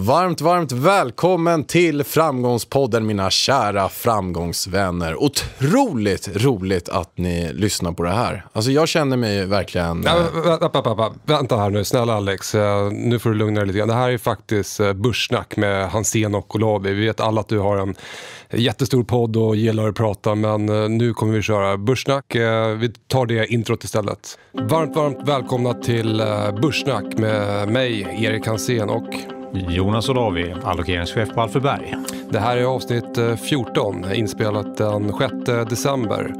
Varmt, varmt välkommen till Framgångspodden mina kära framgångsvänner. Otroligt roligt att ni lyssnar på det här. Alltså jag känner mig verkligen... Ja, vänta, eh, vänta, vänta här nu, snälla Alex. Eh, nu får du lugna dig lite grann. Det här är faktiskt eh, Börssnack med Hansen och Olavi. Vi vet alla att du har en jättestor podd och gillar att prata men nu kommer vi köra Börssnack. Vi tar det introt istället. Varmt, varmt välkomna till Börssnack med mig, Erik Hansen och Jonas Olavi, allokeringschef på Alfreberg. Det här är avsnitt 14, eh, inspelat den 6 december.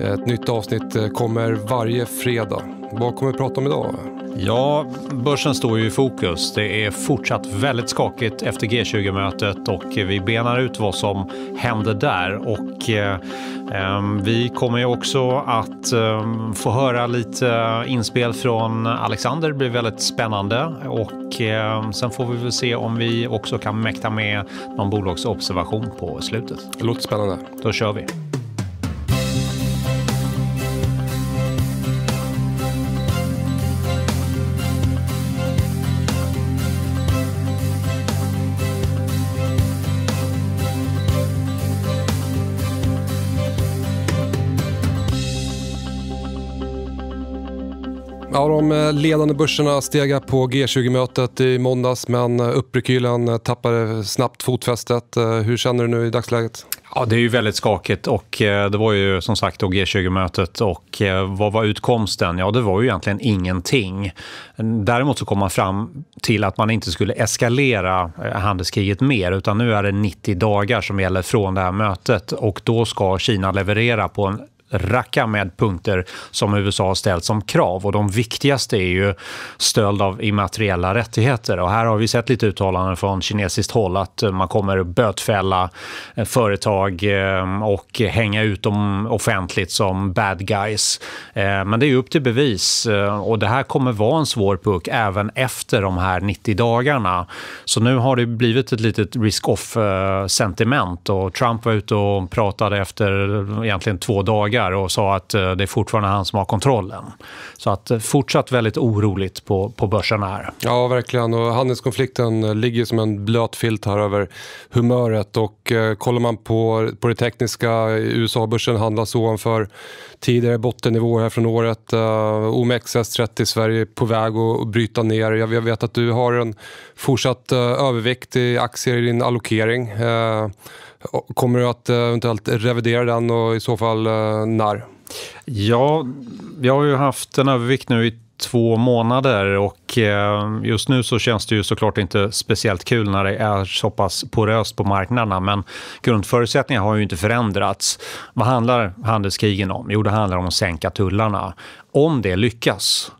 Ett nytt avsnitt eh, kommer varje fredag. Vad kommer vi prata om idag? Ja, börsen står ju i fokus. Det är fortsatt väldigt skakigt efter G20-mötet och vi benar ut vad som händer där. Och, eh, ehm, vi kommer ju också att eh, få höra lite inspel från Alexander. Det blir väldigt spännande. Och, eh, sen får vi väl se om vi också kan mäkta med någon bolagsobservation på slutet. Det låter spännande. Då kör vi. Ja, de eh, ledande börserna steg på G20-mötet i måndags men eh, upprekylen eh, tappade snabbt fotfästet. Hur känner du nu i dagsläget? Ja, det är ju väldigt skakigt. och Det var ju som sagt G20-mötet. och Vad var utkomsten? Ja, Det var ju egentligen ingenting. Däremot så kom man fram till att man inte skulle eskalera handelskriget mer. utan Nu är det 90 dagar som gäller från det här mötet. och Då ska Kina leverera på en racka med punkter som USA har ställt som krav. Och de viktigaste är ju stöld av immateriella rättigheter. Och här har vi sett lite uttalanden från kinesiskt håll att man kommer bötfälla eh, företag eh, och hänga ut dem offentligt som bad guys. Eh, men det är upp till bevis. Och det här kommer vara en svår puck även efter de här 90 dagarna. Så nu har det blivit ett litet risk-off-sentiment. Och Trump var ute och pratade efter egentligen två dagar nickar och sa att eh, det är fortfarande han som har kontrollen. Så att eh, fortsatt väldigt oroligt på, på börsen här. Ja, verkligen. Och handelskonflikten eh, ligger som en blöt filt här över humöret. Och eh, kollar man på, på det tekniska, USA-börsen handlas ovanför tidigare bottennivåer här från året. Eh, OMXS30 Sverige är på väg att bryta ner. Jag vet att du har en fortsatt eh, övervikt i aktier i din allokering. Eh, Kommer du att eh, eventuellt revidera den och i så fall eh, när? Ja, vi har ju haft en övervikt nu i två månader och eh, just nu så känns det ju såklart inte speciellt kul när det är så pass poröst på marknaderna men grundförutsättningarna har ju inte förändrats. Vad handlar handelskrigen om? Jo, det handlar om att sänka tullarna. Om det lyckas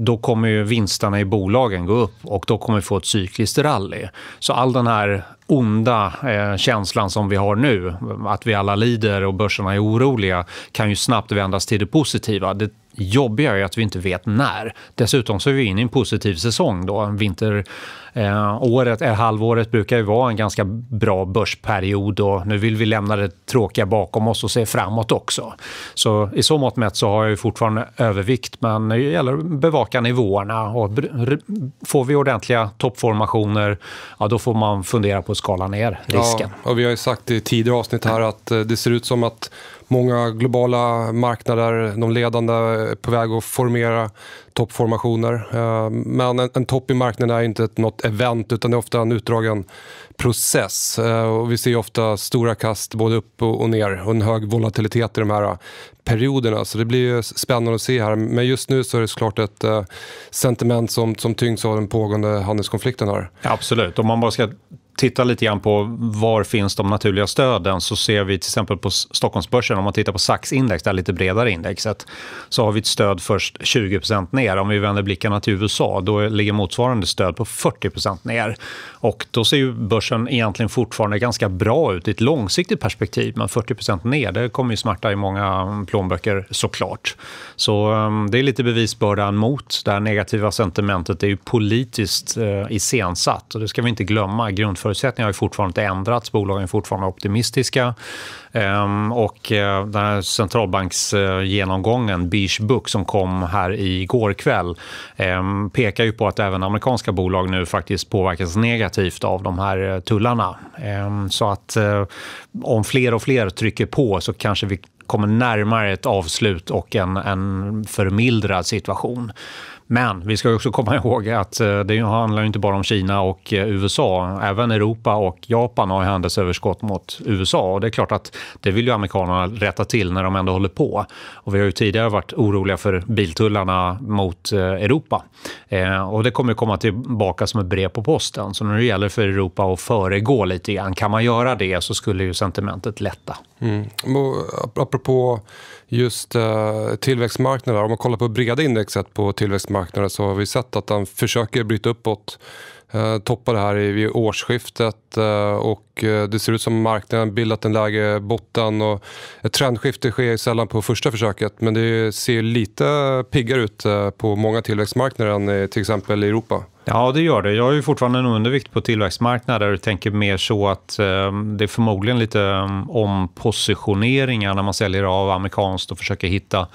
då kommer ju vinsterna i bolagen gå upp och då kommer vi få ett cykliskt rally. Så all den här onda eh, känslan som vi har nu, att vi alla lider och börserna är oroliga, kan ju snabbt vändas till det positiva. Det jobbiga är att vi inte vet när. Dessutom så är vi inne i en positiv säsong. Då. Vinter Eh, året, eh, halvåret brukar ju vara en ganska bra börsperiod och nu vill vi lämna det tråkiga bakom oss och se framåt också. Så i så mått mätt så har jag fortfarande övervikt men det gäller att bevaka nivåerna och får vi ordentliga toppformationer ja, då får man fundera på att skala ner risken. Ja, och vi har ju sagt i tidigare avsnitt här att eh, det ser ut som att många globala marknader, de ledande är på väg att formera toppformationer. Eh, men en, en topp i marknaden är inte ett, något event utan det är ofta en utdragen process. Eh, och vi ser ofta stora kast både upp och ner och en hög volatilitet i de här perioderna. Så det blir spännande att se här. Men just nu så är det såklart ett eh, sentiment som, som tyngs av den pågående handelskonflikten här. Absolut, om man bara ska tittar lite grann på var finns de naturliga stöden så ser vi till exempel på Stockholmsbörsen, om man tittar på sax index, det här lite bredare indexet, så har vi ett stöd först 20 ner. Om vi vänder blickarna till USA, då ligger motsvarande stöd på 40 ner. Och då ser ju börsen egentligen fortfarande ganska bra ut i ett långsiktigt perspektiv, men 40 ner, det kommer ju smärta i många plånböcker såklart. Så ehm, det är lite bevisbördan mot det här negativa sentimentet, det är ju politiskt eh, iscensatt och det ska vi inte glömma, grundförutsättningarna marknadsförutsättningar har fortfarande inte ändrats. Bolagen är fortfarande optimistiska. Ehm, och eh, den här centralbanksgenomgången, Beige Book, som kom här i går kväll ehm, pekar ju på att även amerikanska bolag nu faktiskt påverkas negativt av de här eh, tullarna. Ehm, så att eh, om fler och fler trycker på så kanske vi kommer närmare ett avslut och en, en förmildrad situation. Men vi ska också komma ihåg att eh, det handlar inte bara om Kina och eh, USA. Även Europa och Japan har handelsöverskott mot USA. Och det är klart att det vill ju amerikanerna rätta till när de ändå håller på. Och vi har ju tidigare varit oroliga för biltullarna mot eh, Europa. Och det kommer komma tillbaka som ett brev på posten. Så när det gäller för Europa att föregå lite grann, kan man göra det så skulle ju sentimentet lätta. Mm. Apropå just uh, tillväxtmarknader. Om man kollar på breda indexet på tillväxtmarknader så har vi sett att den försöker bryta uppåt. Uh, eh, toppar det här vid årsskiftet uh, och Eh, det ser ut som marknaden bildat en lägre botten. Och ett trendskifte sker sällan på första försöket men det ser lite piggare ut eh, på många tillväxtmarknader än till exempel i Europa. Ja, det gör det. Jag är fortfarande en undervikt på tillväxtmarknader och tänker mer så att eh, det är förmodligen lite eh, ompositioneringar när man säljer av amerikanskt och försöker hitta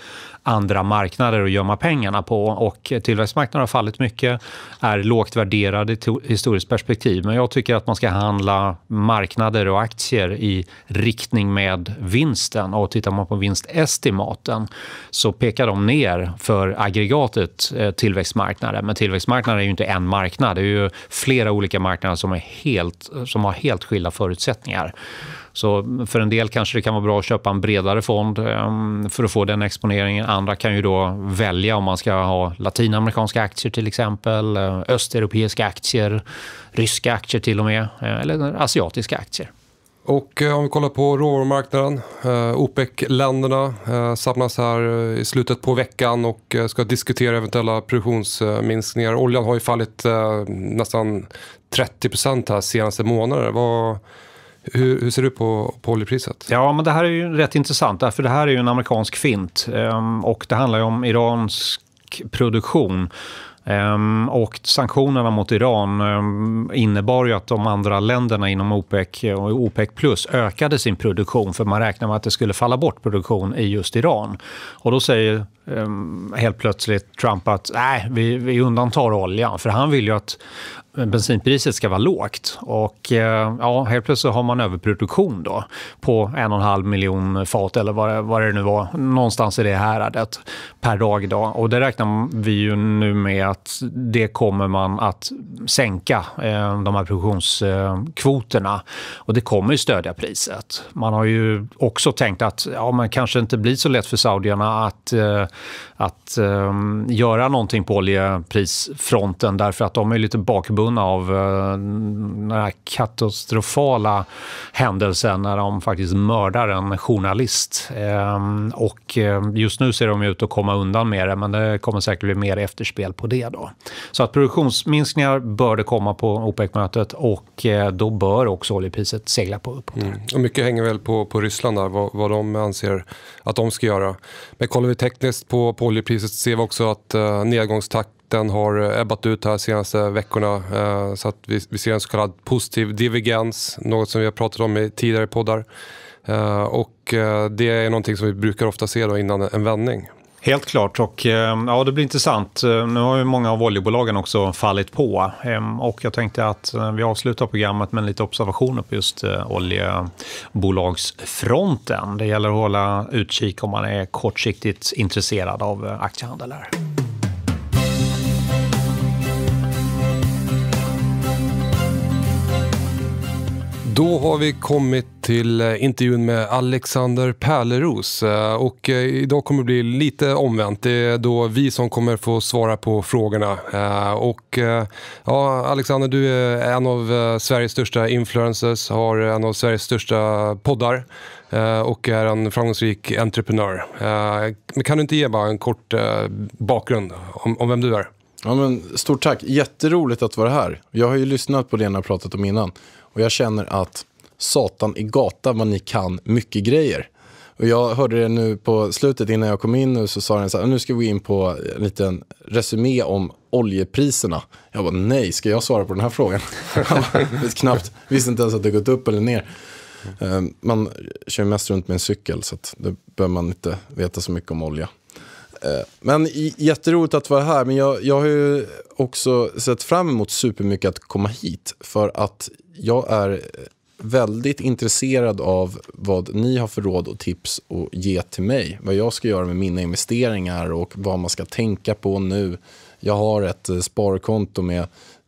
andra marknader att gömma pengarna på. Och tillväxtmarknader har fallit mycket, är lågt värderade i historiskt perspektiv. Men jag tycker att man ska handla marknader och aktier i riktning med vinsten. Och tittar man på vinstestimaten så pekar de ner för aggregatet eh, tillväxtmarknader. Men tillväxtmarknader är ju inte en marknad. Det är ju flera olika marknader som, är helt, som har helt skilda förutsättningar. Så för en del kanske det kan vara bra att köpa en bredare fond ehm, för att få den exponeringen. Andra kan ju då välja om man ska ha latinamerikanska aktier till exempel, eh, östeuropeiska aktier, ryska aktier till och med, eh, eller asiatiska aktier. Och eh, om vi kollar på råvarumarknaden. OPEC-länderna samlas här i slutet på veckan och ska diskutera eventuella produktionsminskningar. Oljan har ju fallit nästan 30 här senaste månaderna. Hur, hur, ser du på, på oljepriset? Ja, men det här är ju rätt intressant, för det här är ju en amerikansk fint. Ehm, och det handlar ju om iransk produktion. Ehm, och sanktionerna mot Iran ehm, innebar ju att de andra länderna inom OPEC och OPEC plus ökade sin produktion för man räknade med att det skulle falla bort produktion i just Iran. Och då säger Ehm, helt plötsligt Trump att nej, vi, vi undantar oljan. För han vill ju att bensinpriset ska vara lågt. Och eh, ja, helt plötsligt har man överproduktion då på en och en halv miljon fat eller vad, vad det nu var, någonstans i det häradet per dag idag. Och det räknar vi ju nu med att det kommer man att sänka, eh, de här produktionskvoterna. Och det kommer ju stödja priset. Man har ju också tänkt att ja, men kanske inte blir så lätt för saudierna att eh, att um, göra någonting på oljeprisfronten därför att de är lite bakbundna av uh, den här katastrofala händelsen när de faktiskt mördar en journalist. Um, och ehm, just nu ser de ut att komma undan med det men det kommer säkert bli mer efterspel på det. Då. Så att produktionsminskningar bör det komma på OPEC-mötet och eh, då bör också oljepriset segla på uppåt. Mm. Och mycket hänger väl på, på Ryssland, där, vad, vad de anser att de ska göra. Men kollar vi tekniskt läst på, oljepriset ser vi också att eh, nedgångstakten har eh, ebbat ut här senaste veckorna. Eh, så att vi, vi, ser en så kallad positiv divergens, något som vi har pratat om i tidigare poddar. Eh, och eh, det är någonting som vi brukar ofta se då innan en vändning. Helt klart och eh, ja, det blir intressant. Eh, nu har ju många av oljebolagen också fallit på ehm, och jag tänkte att eh, vi avslutar programmet med lite observationer på just oljebolagsfronten. Det gäller att hålla utkik om man är kortsiktigt intresserad av aktiehandel. Här. Då har vi kommit till eh, intervjun med Alexander Pärleros. Eh, och eh, idag kommer det bli lite omvänt. Det är då vi som kommer få svara på frågorna. Och ja, Alexander, du är en av Sveriges största influencers, har en av Sveriges största poddar och är en framgångsrik entreprenör. Men kan du inte ge bara en kort bakgrund om, vem du är? Ja, men, stort tack. Jätteroligt att vara här. Jag har ju lyssnat på det ni har pratat om innan. Och jag känner att satan i gatan vad ni kan mycket grejer. Och jag hörde det nu på slutet innan jag kom in nu så sa den så här, nu ska vi in på en liten resumé om oljepriserna. Jag var nej, ska jag svara på den här frågan? vet knappt, visste inte ens att det gått upp eller ner. Ehm, man kör mest runt med en cykel så att det behöver man inte veta så mycket om olja. Ehm, men jätteroligt att vara här, men jag, jag har ju också sett fram emot supermycket att komma hit. För att jag är väldigt intresserad av vad ni har för råd och tips att ge till mig. Vad jag ska göra med mina investeringar och vad man ska tänka på nu. Jag har ett eh, sparkonto med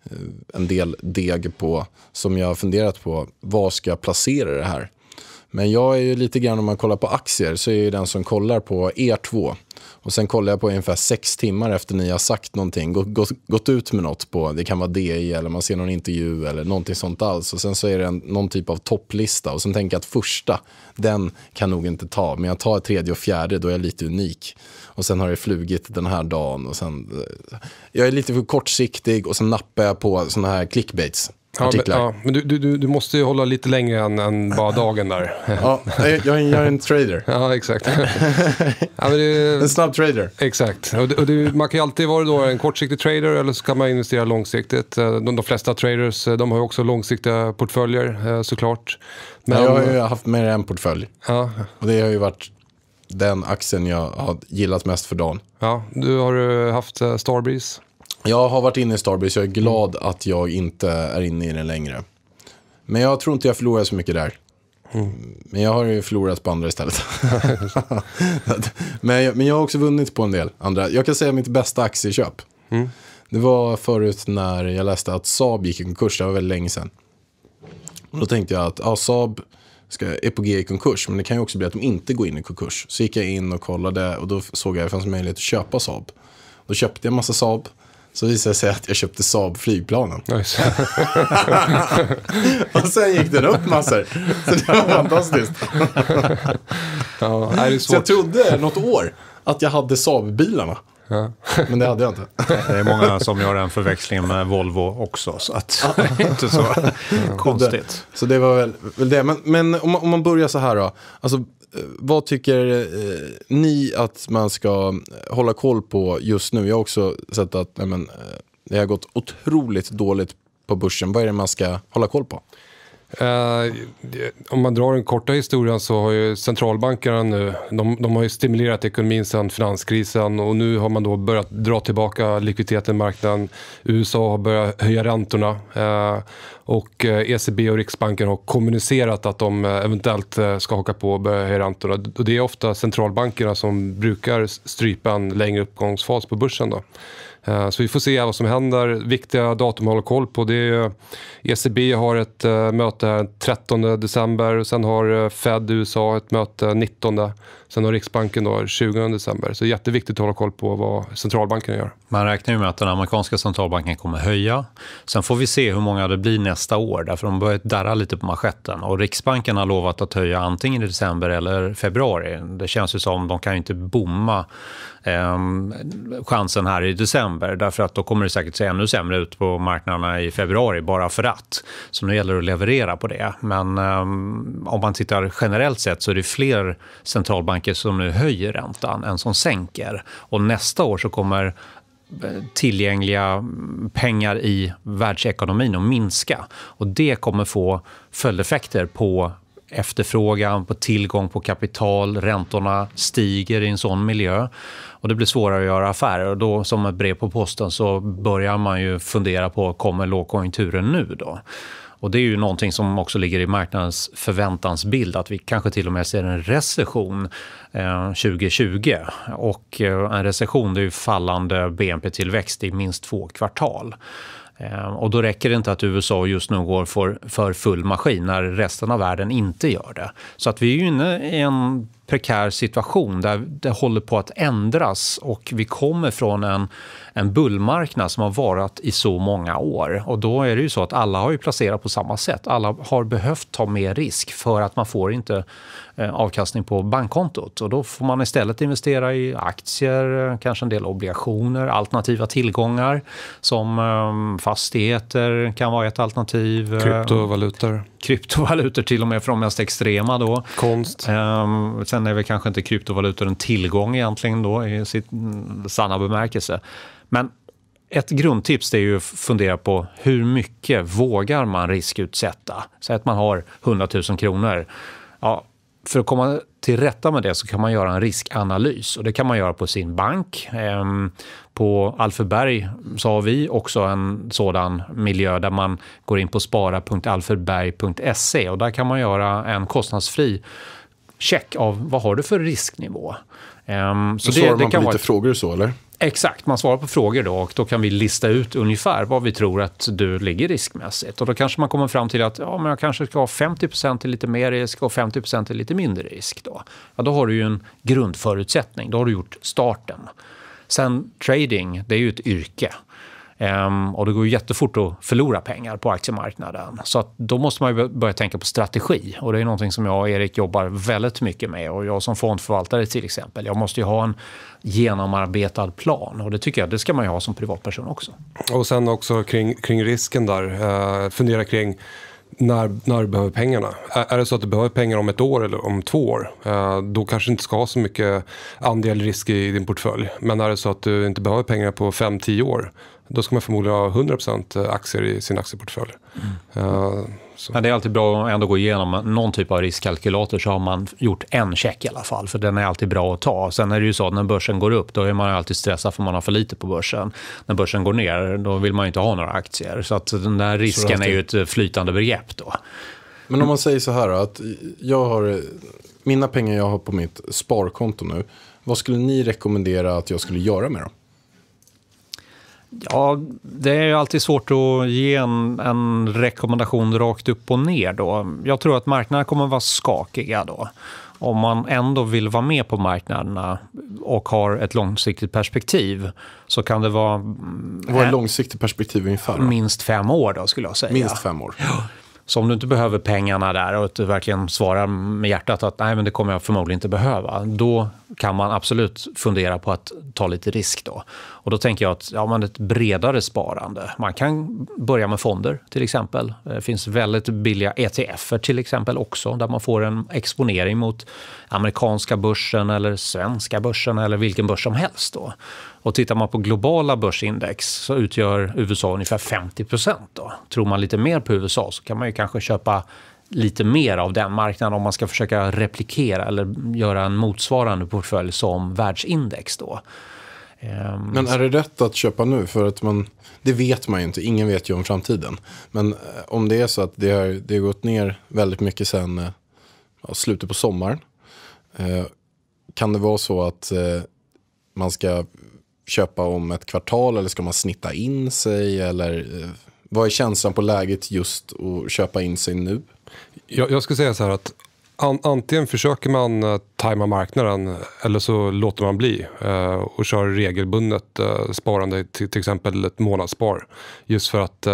eh, en del deg på som jag har funderat på. var ska jag placera det här? Men jag är ju lite grann, om man kollar på aktier, så är jag den som kollar på er två. Och sen kollar jag på ungefär sex timmar efter ni har sagt någonting, gått, gått, ut med nåt på, det kan vara DI eller man ser någon intervju eller någonting sånt alls. Och sen så är det en, någon typ av topplista och sen tänker jag att första, den kan nog inte ta, men jag tar tredje och fjärde, då är jag lite unik. Och sen har det flugit den här dagen och sen, eh, jag är lite för kortsiktig och sen nappar jag på såna här clickbaits. Ja, Men, ja, men du, du, du måste ju hålla lite längre än, än bara dagen där. ja, jag, jag är en trader. ja, exakt. ja, det, en snabb trader. Exakt. Och, och du, man kan ju alltid vara då en kortsiktig trader eller så kan man investera långsiktigt. Eh, de, de flesta traders eh, de har ju också långsiktiga portföljer eh, såklart. Men, jag har ju haft mer än en portfölj. Ja. Och det har ju varit den aktien jag har gillat mest för dagen. Ja, du har haft Starbreeze. Jag har varit inne i Starbreeze, jag är glad mm. att jag inte är inne i den längre. Men jag tror inte jag förlorar så mycket där. Mm. Men jag har ju förlorat på andra istället. men, jag, men jag har också vunnit på en del andra. Jag kan säga mitt bästa aktieköp. Mm. Det var förut när jag läste att Saab gick i konkurs, det var väldigt länge sedan. Och då tänkte jag att ja, Saab ska, är på G i konkurs, men det kan ju också bli att de inte går in i konkurs. Så gick jag in och kollade och då såg jag att det fanns möjlighet att köpa Saab. Då köpte jag en massa Saab. Så visade det sig att jag köpte Saab flygplanen. Nice. och sen gick den upp massor. Så det var fantastiskt. ja, det svårt. Så jag trodde något år att jag hade Saab-bilarna. Ja. Men det hade jag inte. Det är många som gör en förväxling med Volvo också. Så att det är inte så konstigt. Så det var väl, väl det. Men, men om, man, om, man, börjar så här då. Alltså, Eh, vad tycker eh, ni att man ska hålla koll på just nu? Jag har också sett att nej men, eh, det har gått otroligt dåligt på börsen. Vad är det man ska hålla koll på? Uh, om man drar den korta historien så har ju centralbankerna nu, de, de har ju stimulerat ekonomin sedan finanskrisen och nu har man då börjat dra tillbaka likviditeten i marknaden. USA har börjat höja räntorna uh, och ECB eh, e och Riksbanken har kommunicerat att de eventuellt ska haka på och börja höja räntorna. Och det är ofta centralbankerna som brukar strypa en längre uppgångsfas på börsen. Då. Eh, så vi får se vad som händer. Viktiga datum att hålla koll på det är ECB har ett eh, möte 13 december. Sen har eh, Fed i USA ett möte 19. Sen har Riksbanken då 20 december. Så jätteviktigt att hålla koll på vad centralbanken gör. Man räknar ju med att den amerikanska centralbanken kommer höja. Sen får vi se hur många det blir nästa år. Därför de börjar darra lite på manschetten. Och Riksbanken har lovat att höja antingen i december eller februari. Det känns ju som de kan inte bomma eh, chansen här i december. Därför att då kommer det säkert se ännu sämre ut på marknaderna i februari bara för att. Så nu gäller det att leverera på det. Men eh, om man tittar generellt sett så är det fler centralbanker som nu höjer räntan än som sänker. Och nästa år så kommer eh, tillgängliga pengar i världsekonomin att minska. Och det kommer få följdeffekter på efterfrågan på tillgång på kapital, räntorna stiger i en sån miljö och det blir svårare att göra affärer. Och då, som ett brev på posten så börjar man ju fundera på kommer lågkonjunkturen nu. Då? Och Det är ju någonting som också ligger i marknadens förväntansbild att vi kanske till och med ser en recession eh, 2020. Och eh, En recession det är fallande BNP-tillväxt i minst två kvartal. Ehm, och då räcker det inte att USA just nu går för, för full maskin när resten av världen inte gör det. Så att vi är ju inne i en prekär situation där det håller på att ändras och vi kommer från en, en bullmarknad som har varat i så många år. Och då är det ju så att alla har ju placerat på samma sätt. Alla har behövt ta mer risk för att man får inte Eh, avkastning på bankkontot. Och då får man istället investera i aktier, kanske en del obligationer, alternativa tillgångar som eh, fastigheter kan vara ett alternativ. Eh, kryptovalutor. Kryptovalutor till och med för de mest extrema. Då. Konst. Ehm, sen är väl kanske inte kryptovalutor en tillgång egentligen då i sin mm, sanna bemärkelse. Men ett grundtips är ju att fundera på hur mycket vågar man riskutsätta? Säg att man har 100 000 kronor. Ja, för att komma till rätta med det så kan man göra en riskanalys och det kan man göra på sin bank. Ehm, på Alfredberg så har vi också en sådan miljö där man går in på spara.alfredberg.se och där kan man göra en kostnadsfri check av vad har du för risknivå. Ehm, så, så det, svarar man det kan på lite vara... frågor så eller? Exakt, man svarar på frågor då och då kan vi lista ut ungefär vad vi tror att du ligger riskmässigt. Och då kanske man kommer fram till att ja, men jag kanske ska ha 50 till lite mer risk och 50 till lite mindre risk. Då. Ja, då har du ju en grundförutsättning, då har du gjort starten. Sen trading, det är ju ett yrke. Ehm, och det går jättefort att förlora pengar på aktiemarknaden. Så att då måste man börja tänka på strategi. Och Det är någonting som jag och Erik jobbar väldigt mycket med. Och Jag som fondförvaltare till exempel. Jag måste ha en genomarbetad plan. Och Det tycker jag det ska man ha som privatperson också. Och sen också kring, kring risken där. Eh, fundera kring när, när du behöver pengarna. Är, det så att du behöver pengar om ett år eller om två år, eh, då kanske du inte ska ha så mycket andel risk i din portfölj. Men är det så att du inte behöver pengar på 5-10 år, då ska man förmodligen ha 100% eh, aktier i sin aktieportfölj. Mm. Eh, Ja, det är alltid bra att ändå gå igenom någon typ av riskkalkylator så har man gjort en check i alla fall, för den är alltid bra att ta. Sen är det ju så att när börsen går upp då är man alltid stressad för man har för lite på börsen. När börsen går ner då vill man inte ha några aktier. Så att den där risken är ju ett flytande begrepp då. Men om man säger så här att jag har mina pengar jag har på mitt sparkonto nu. Vad skulle ni rekommendera att jag skulle göra med dem? Ja, det är ju alltid svårt att ge en, en, rekommendation rakt upp och ner då. Jag tror att marknaderna kommer att vara skakiga då. Om man ändå vill vara med på marknaderna och har ett långsiktigt perspektiv så kan det vara... Vad är eh, långsiktigt perspektiv ungefär? Då? Minst fem år då skulle jag säga. Minst fem år. Ja. Så om du inte behöver pengarna där och du verkligen svarar med hjärtat att nej, men det kommer jag förmodligen inte behöva, då kan man absolut fundera på att ta lite risk då. Och då tänker jag att ja, man ett bredare sparande. Man kan börja med fonder till exempel. Det finns väldigt billiga ETFer till exempel också där man får en exponering mot amerikanska börsen eller svenska börsen eller vilken börs som helst. Då. Och tittar man på globala börsindex så utgör USA ungefär 50 då. Tror man lite mer på USA så kan man ju kanske köpa lite mer av den marknaden om man ska försöka replikera eller göra en motsvarande portfölj som världsindex. Då. Ehm, Men är det rätt att köpa nu? För att man, det vet man ju inte, ingen vet ju om framtiden. Men eh, om det är så att det har, det har gått ner väldigt mycket sen eh, ja, slutet på sommaren Eh, kan det vara så att eh, man ska köpa om ett kvartal eller ska man snitta in sig? Eller eh, vad är känslan på läget just att köpa in sig nu? Jag, jag skulle säga så här att an, antingen försöker man tajma marknaden eller så låter man bli uh, och kör regelbundet uh, sparande, till, till exempel ett månadsspar. Just för att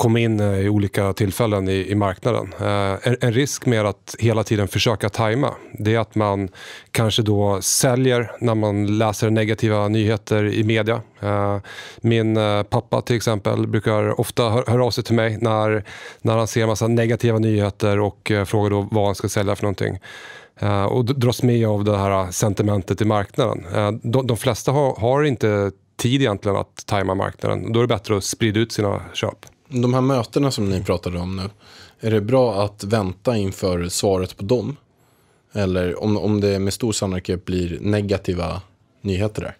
komma in eh, i olika tillfällen i, i marknaden. Eh, en, en, risk med att hela tiden försöka tajma det är att man kanske då säljer när man läser negativa nyheter i media. Eh, min pappa till exempel brukar ofta höra av sig till mig när, när han ser en massa negativa nyheter och frågar då vad han ska sälja för någonting och dras med av det här sentimentet i marknaden. De, de flesta har, har inte tid egentligen att tajma marknaden. Då är det bättre att sprida ut sina köp. De här mötena som ni pratade om nu, är det bra att vänta inför svaret på dem? Eller om, om det med stor sannolikhet blir negativa nyheter där?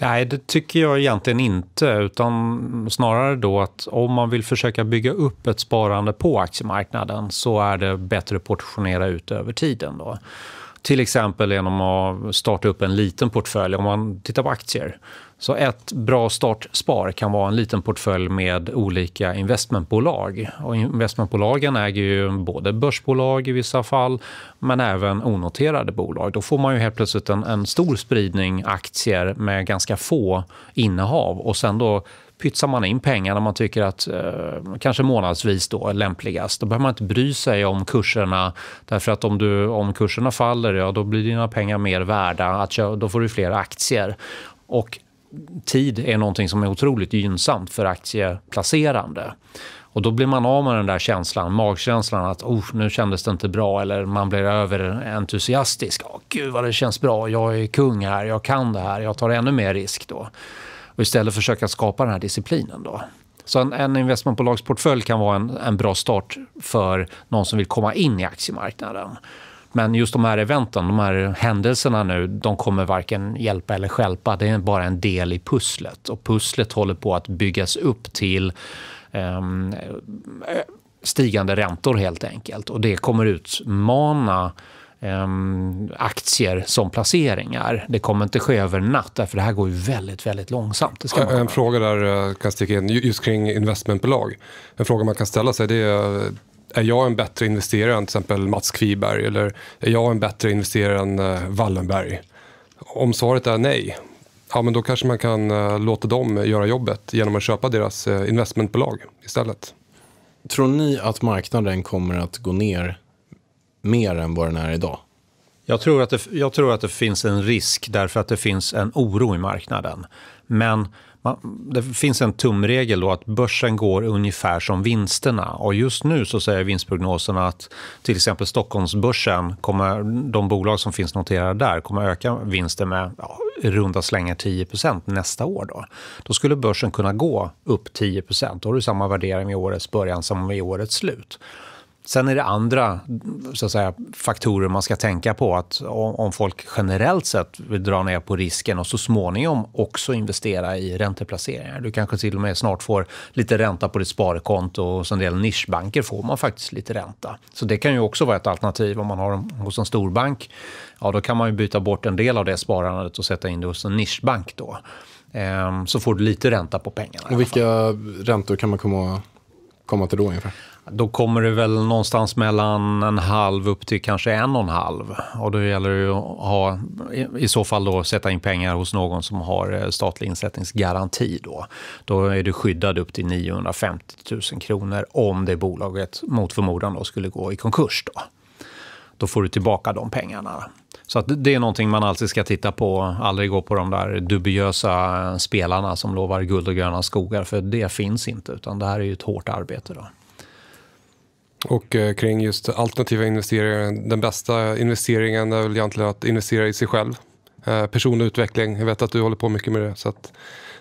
Nej, det tycker jag egentligen inte, utan snarare då att om man vill försöka bygga upp ett sparande på aktiemarknaden så är det bättre att portionera ut över tiden. Då. Till exempel genom att starta upp en liten portfölj. Om man tittar på aktier så ett bra startspar kan vara en liten portfölj med olika investmentbolag. Och investmentbolagen äger ju både börsbolag i vissa fall men även onoterade bolag. Då får man ju helt plötsligt en, en stor spridning aktier med ganska få innehav. och sen då pytsar man in pengar när man tycker att eh, kanske månadsvis då är lämpligast. Då behöver man inte bry sig om kurserna. Därför att om, du, om kurserna faller, ja, då blir dina pengar mer värda. Att, då får du fler aktier. Och tid är någonting som är otroligt gynnsamt för aktieplacerande. Och då blir man av med den där känslan, magkänslan att oh, nu kändes det inte bra eller man blir överentusiastisk. Oh, Gud vad det känns bra, jag är kung här, jag kan det här, jag tar ännu mer risk då. Och istället försöka skapa den här disciplinen då. Så en, en investmentbolagsportfölj kan vara en, en bra start för någon som vill komma in i aktiemarknaden. Men just de här eventen, de här händelserna nu, de kommer varken hjälpa eller skälpa. Det är bara en del i pusslet och pusslet håller på att byggas upp till um, stigande räntor helt enkelt och det kommer utmana um, aktier som placeringar. Det kommer inte ske över natt, för det här går ju väldigt, väldigt långsamt. Eh, en fråga där eh, kan sticka in, just kring investmentbolag. En fråga man kan ställa sig det är är jag en bättre investerare än till exempel Mats Kviberg eller är jag en bättre investerare än eh, Wallenberg? Om svaret är nej, ja, men då kanske man kan eh, låta dem göra jobbet genom att köpa deras eh, investmentbolag istället. Tror ni att marknaden kommer att gå ner mer än vad den är idag? Jag tror, att det, jag tror att det finns en risk därför att det finns en oro i marknaden. Men det finns en tumregel då att börsen går ungefär som vinsterna. Och just nu så säger vinstprognoserna att till exempel Stockholmsbörsen, kommer, de bolag som finns noterade där, kommer öka vinsten med ja, runda slängar 10 nästa år. Då. då skulle börsen kunna gå upp 10 Då har du samma värdering vid årets början som vid årets slut. Sen är det andra så att säga, faktorer man ska tänka på. att Om folk generellt sett vill dra ner på risken och så småningom också investera i ränteplaceringar. Du kanske till och med snart får lite ränta på ditt sparkonto och hos en del nischbanker får man faktiskt lite ränta. Så det kan ju också vara ett alternativ om man har dem hos en storbank. Ja, då kan man ju byta bort en del av det sparandet och sätta in det hos en nischbank då. Ehm, så får du lite ränta på pengarna. Och vilka räntor kan man komma, komma till då ungefär? Då kommer det väl någonstans mellan en halv upp till kanske en och en halv. Och då gäller det ju att ha, i så fall då sätta in pengar hos någon som har eh, statlig insättningsgaranti. Då, då är du skyddad upp till 950 000 kronor om det bolaget mot förmodan då skulle gå i konkurs. Då, då får du tillbaka de pengarna. Så det är någonting man alltid ska titta på. Aldrig gå på de där dubiösa eh, spelarna som lovar guld och gröna skogar, för det finns inte. Utan det här är ju ett hårt arbete. Då. Och eh, kring just alternativa investeringar, den bästa investeringen är väl egentligen att investera i sig själv. Eh, personlig utveckling, jag vet att du håller på mycket med det. Så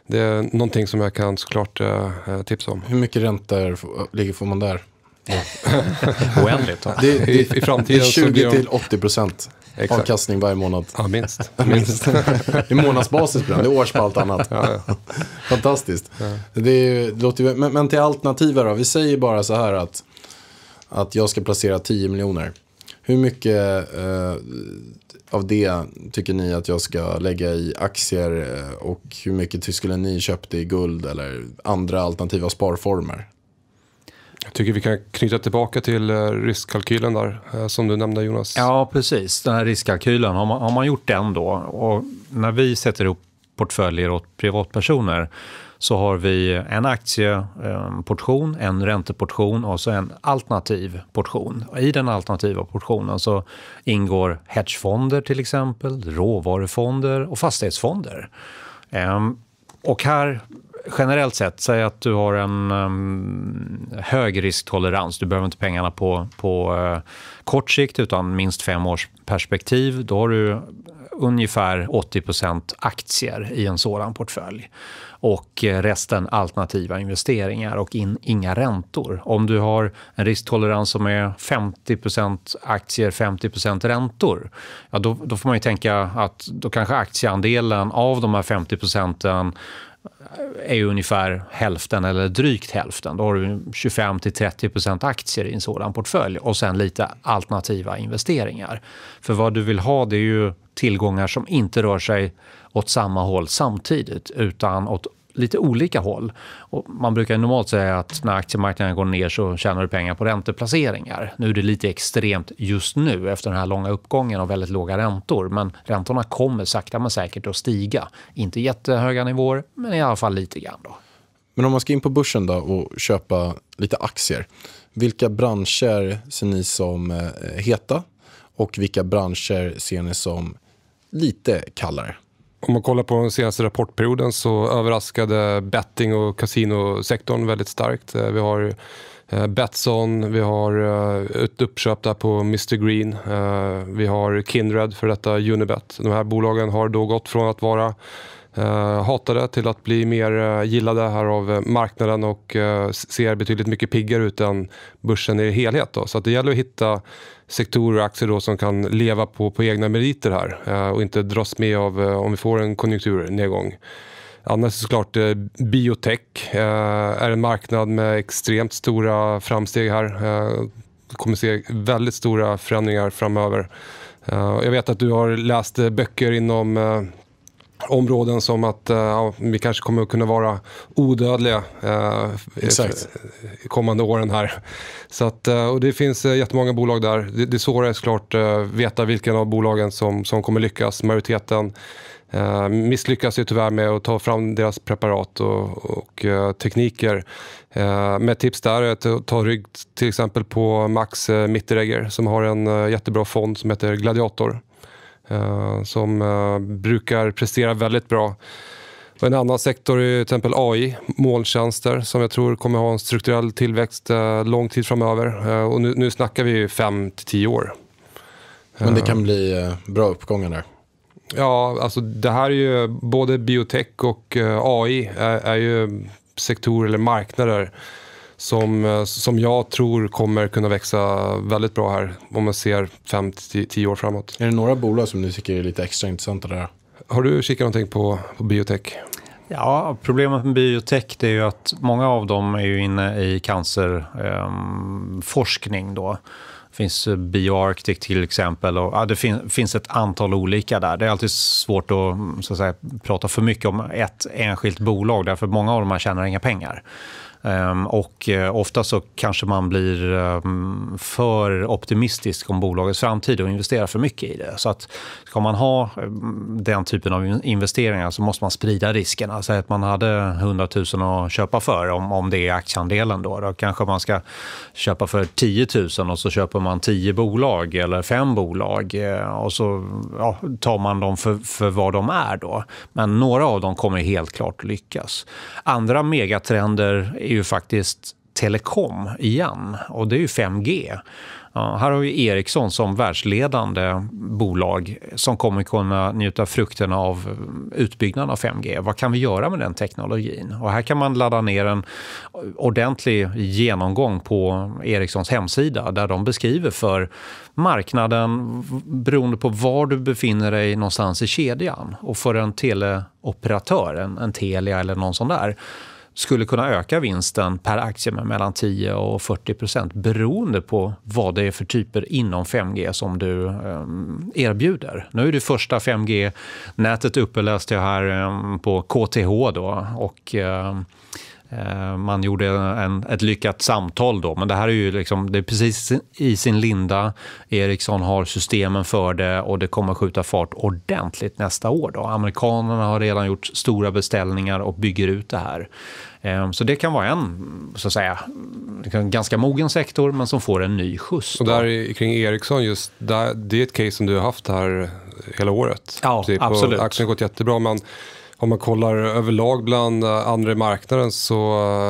det är någonting som jag kan såklart eh, tipsa om. Hur mycket räntor ligger får man där? Oändligt. det, det, I, framtiden det är 20 80 procent. Avkastning varje månad. Ja, minst. minst. är månadsbasis ibland, det är års på allt annat. Ja, ja. Fantastiskt. Ja. Det, det låter, men, men till alternativa då, vi säger bara så här att att jag ska placera 10 miljoner. Hur mycket eh, av det tycker ni att jag ska lägga i aktier eh, och hur mycket skulle ni köpt i guld eller andra alternativa sparformer? Jag tycker vi kan knyta tillbaka till eh, riskkalkylen där, eh, som du nämnde Jonas. Ja, precis. Den här riskkalkylen, har man, har man gjort den då? Och när vi sätter upp portföljer åt privatpersoner så har vi en aktieportion, eh, en ränteportion och så en alternativ portion. I den alternativa portionen så ingår hedgefonder till exempel, råvarufonder och fastighetsfonder. Ehm, och här generellt sett, säg att du har en ehm, hög risktolerans. Du behöver inte pengarna på, på eh, kort sikt utan minst fem års perspektiv. Då har du ungefär 80 aktier i en sådan portfölj och resten alternativa investeringar och in, inga räntor. Om du har en risktolerans som är 50 aktier, 50 räntor ja, då, då, får man ju tänka att då kanske aktieandelen av de här 50 procenten är ungefär hälften eller drygt hälften. Då har du 25-30 aktier i en sådan portfölj och sen lite alternativa investeringar. För vad du vill ha det är ju tillgångar som inte rör sig åt samma håll samtidigt utan åt lite olika håll. Och man brukar normalt säga att när aktiemarknaden går ner så tjänar du pengar på ränteplaceringar. Nu är det lite extremt just nu efter den här långa uppgången och väldigt låga räntor. Men räntorna kommer sakta men säkert att stiga. Inte jättehöga nivåer, men i alla fall lite grann. Då. Men om man ska in på börsen då och köpa lite aktier vilka branscher ser ni som eh, heta och vilka branscher ser ni som lite kallare? Om man kollar på den senaste rapportperioden så överraskade betting och kasinosektorn väldigt starkt. Eh, vi har eh, Betsson, vi har eh, ett uppköp där på Mr Green. Vi har Kindred, för detta Unibet. De här bolagen har då gått från att vara hatade till att bli mer gillade här av marknaden och ser betydligt mycket piggare ut än börsen i helhet. Då. Så det gäller att hitta sektorer och aktier då som kan leva på, på egna meriter här eh, och inte dras med av eh, om vi får en konjunkturnedgång. Annars såklart eh, biotech eh, är en marknad med extremt stora framsteg här. Eh, kommer se väldigt stora förändringar framöver. Eh, jag vet att du har läst eh, böcker inom områden som att eh, ja, vi kanske kommer att kunna vara odödliga eh, Exakt. kommande åren här. Så att, eh, och det finns eh, jättemånga bolag där. Det, det svåra är såklart eh, veta vilken av bolagen som, som kommer lyckas. Majoriteten eh, misslyckas ju tyvärr med att ta fram deras preparat och, och eh, tekniker. Eh, med tips där är att ta rygg till exempel på Max eh, Mitteregger som har en jättebra fond som heter Gladiator. Eh, som eh, brukar prestera väldigt bra. Och en annan sektor är till exempel AI, molntjänster, som jag tror kommer ha en strukturell tillväxt eh, lång tid framöver. och nu, nu snackar vi 5 10 år. Men det kan bli bra uppgångar där? Ja, alltså det här är ju både biotech och AI är, är ju sektorer eller marknader som, eh, som jag tror kommer kunna växa väldigt bra här om man ser 5-10 år framåt. Är det några bolag som ni tycker är lite extra intressanta där? Har du kikat någonting på, på biotech? Ja, problemet med biotech är ju att många av dem är ju inne i cancerforskning. Ehm, eh, Det finns eh, BioArctic till exempel. Och, ja, det fin finns ett antal olika där. Det är alltid svårt att, så att säga, prata för mycket om ett enskilt bolag därför många av dem här tjänar inga pengar. Ehm, och eh, ofta så kanske man blir ehm, för optimistisk om bolagets framtid och investerar för mycket i det. Så att ska man ha ehm, den typen av investeringar så måste man sprida riskerna. Säg att man hade 100 000 att köpa för, om, det är aktieandelen. Då. då kanske man ska köpa för 10 000 och så köper man 10 bolag eller 5 bolag. Eh, och så ja, tar man dem för, för vad de är. Då. Men några av dem kommer helt klart lyckas. Andra megatrender ju faktiskt telekom igen och det är ju 5G. Ja, här har vi Ericsson som världsledande bolag som kommer kunna njuta frukterna av utbyggnaden av 5G. Vad kan vi göra med den teknologin? Och här kan man ladda ner en ordentlig genomgång på Ericssons hemsida där de beskriver för marknaden beroende på var du befinner dig någonstans i kedjan. Och för en teleoperatör, en, en Telia eller någon sån där skulle kunna öka vinsten per aktie med mellan 10 och 40 procent beroende på vad det är för typer inom 5G som du ehm, erbjuder. Nu är det första 5G-nätet uppe, läste jag här, ehm, på KTH. Då, och ehm, Eh, man gjorde en, ett lyckat samtal då, men det här är ju liksom, det är precis i sin linda. Ericsson har systemen för det och det kommer skjuta fart ordentligt nästa år. Då. Amerikanerna har redan gjort stora beställningar och bygger ut det här. Eh, så det kan vara en så att säga, liksom ganska mogen sektor, men som får en ny skjuts. Och där kring Ericsson, just, där, det är ett case som du har haft här hela året. Ja, Precis. Typ, absolut. Aktien har gått jättebra, men om man kollar överlag bland eh, andra i marknaden så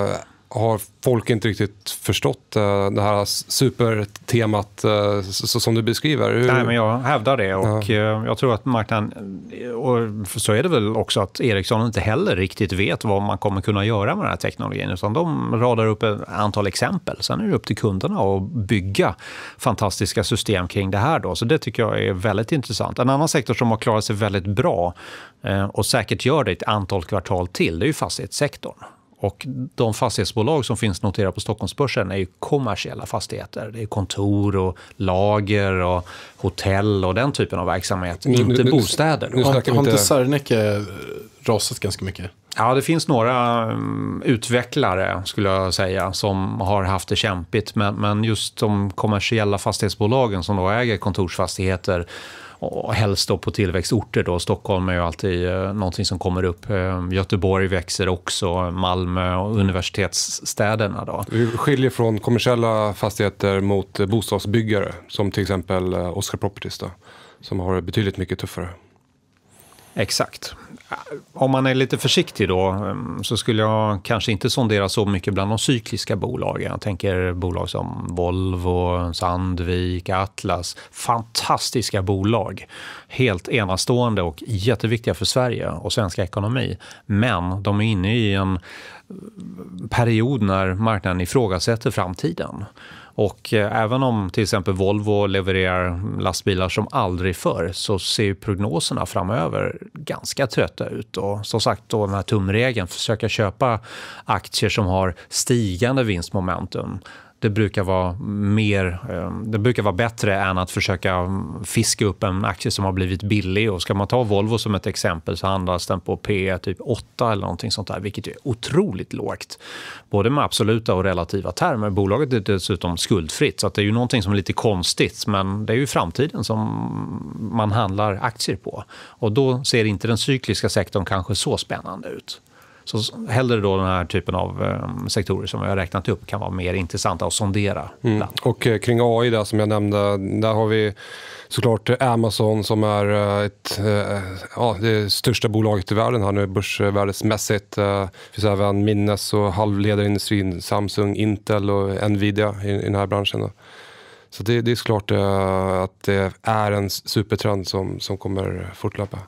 eh, har folk inte riktigt förstått eh, det här supertemat eh, som du beskriver? Hur? Nej, men jag hävdar det och ja. Eh, jag tror att marknaden, och så är det väl också att Ericsson inte heller riktigt vet vad man kommer kunna göra med den här teknologin, utan de radar upp ett antal exempel. Sen är det upp till kunderna att bygga fantastiska system kring det här då, så det tycker jag är väldigt intressant. En annan sektor som har klarat sig väldigt bra och säkert gör det ett antal kvartal till, det är ju fastighetssektorn. Och de fastighetsbolag som finns noterade på Stockholmsbörsen är ju kommersiella fastigheter. Det är kontor, och lager, och hotell och den typen av verksamhet. Nu, inte nu, bostäder. Nu, nu har, inte Serneke eh, rasat ganska mycket? Ja, det finns några mm, utvecklare skulle jag säga som har haft det kämpigt. Men, men just de kommersiella fastighetsbolagen som då äger kontorsfastigheter och helst då på tillväxtorter. Då. Stockholm är ju alltid eh, någonting som kommer upp. Eh, Göteborg växer också, Malmö och universitetsstäderna. Då. Vi skiljer från kommersiella fastigheter mot bostadsbyggare som till exempel eh, Oscar Properties då, som har det betydligt mycket tuffare. Exakt. Om man är lite försiktig då ehm, så skulle jag kanske inte sondera så mycket bland de cykliska bolagen. Jag tänker bolag som Volvo, Sandvik, Atlas. Fantastiska bolag. Helt enastående och jätteviktiga för Sverige och svensk ekonomi. Men de är inne i en eh, period när marknaden ifrågasätter framtiden. Och eh, även om till exempel Volvo levererar lastbilar som aldrig förr så ser prognoserna framöver ganska trötta ut. Och som sagt, då den här tumregeln, försöka köpa aktier som har stigande vinstmomentum det brukar vara mer, eh, det brukar vara bättre än att försöka mm, fiska upp en aktie som har blivit billig. Och ska man ta Volvo som ett exempel så handlas den på P e typ 8 eller någonting sånt där, vilket är otroligt lågt. Både med absoluta och relativa termer. Bolaget är dessutom skuldfritt, så det är ju någonting som är lite konstigt. Men det är ju framtiden som man handlar aktier på. Och då ser inte den cykliska sektorn kanske så spännande ut. Så hellre då den här typen av ehm, sektorer som vi har räknat upp kan vara mer intressanta att sondera. Mm. Och eh, kring AI där som jag nämnde, där har vi såklart Amazon som är eh, ett, eh, ja, det största bolaget i världen här nu börsvärdesmässigt. Det finns även minnes och halvledarindustrin, Samsung, Intel och Nvidia i, i den här branschen. Så det, det, är såklart att det är en supertrend som, som kommer fortlöpa.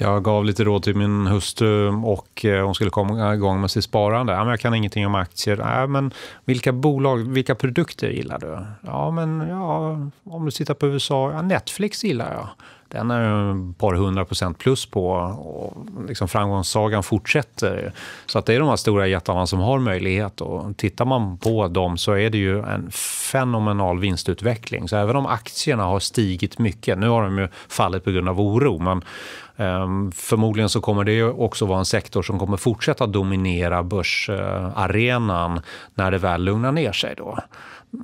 Jag gav lite råd till min hustru och eh, hon skulle komma igång med sitt sparande. Ja, men jag kan ingenting om aktier. Ja, men vilka bolag, vilka produkter gillar du? Ja, men ja, om du tittar på USA, ja, Netflix gillar jag den är ett par hundra procent plus på. Och liksom framgångssagan fortsätter. Så att det är de här stora jättarna som har möjlighet. Och tittar man på dem så är det ju en fenomenal vinstutveckling. Så även om aktierna har stigit mycket, nu har de ju fallit på grund av oro, men ehm, Förmodligen så kommer det också vara en sektor som kommer fortsätta dominera börsarenan när det väl lugnar ner sig. Då